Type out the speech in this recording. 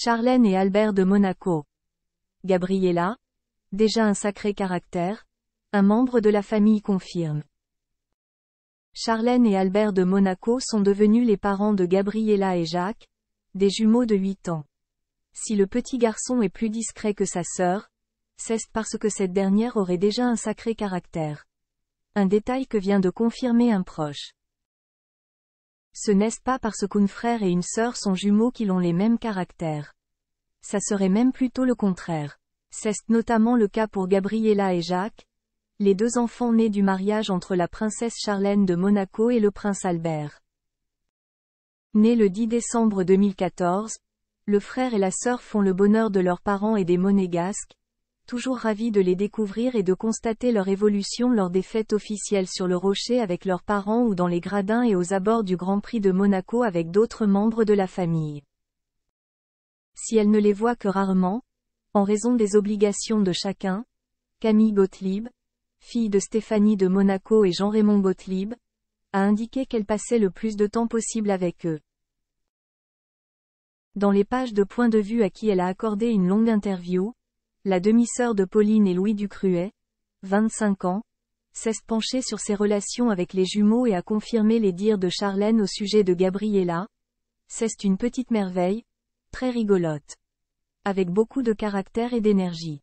Charlène et Albert de Monaco. Gabriella, déjà un sacré caractère, un membre de la famille confirme. Charlène et Albert de Monaco sont devenus les parents de Gabriella et Jacques, des jumeaux de 8 ans. Si le petit garçon est plus discret que sa sœur, c'est parce que cette dernière aurait déjà un sacré caractère. Un détail que vient de confirmer un proche. Ce nest pas parce qu'un frère et une sœur sont jumeaux qu'ils ont les mêmes caractères. Ça serait même plutôt le contraire. C'est notamment le cas pour Gabriella et Jacques, les deux enfants nés du mariage entre la princesse Charlène de Monaco et le prince Albert. Né le 10 décembre 2014, le frère et la sœur font le bonheur de leurs parents et des monégasques, toujours ravie de les découvrir et de constater leur évolution lors des fêtes officielles sur le rocher avec leurs parents ou dans les gradins et aux abords du Grand Prix de Monaco avec d'autres membres de la famille. Si elle ne les voit que rarement, en raison des obligations de chacun, Camille Gottlieb, fille de Stéphanie de Monaco et Jean-Raymond Gottlieb, a indiqué qu'elle passait le plus de temps possible avec eux. Dans les pages de Point de vue à qui elle a accordé une longue interview, la demi-sœur de Pauline et Louis Ducruet, 25 ans, cesse pencher sur ses relations avec les jumeaux et a confirmé les dires de Charlène au sujet de Gabriella. C'est une petite merveille, très rigolote. Avec beaucoup de caractère et d'énergie.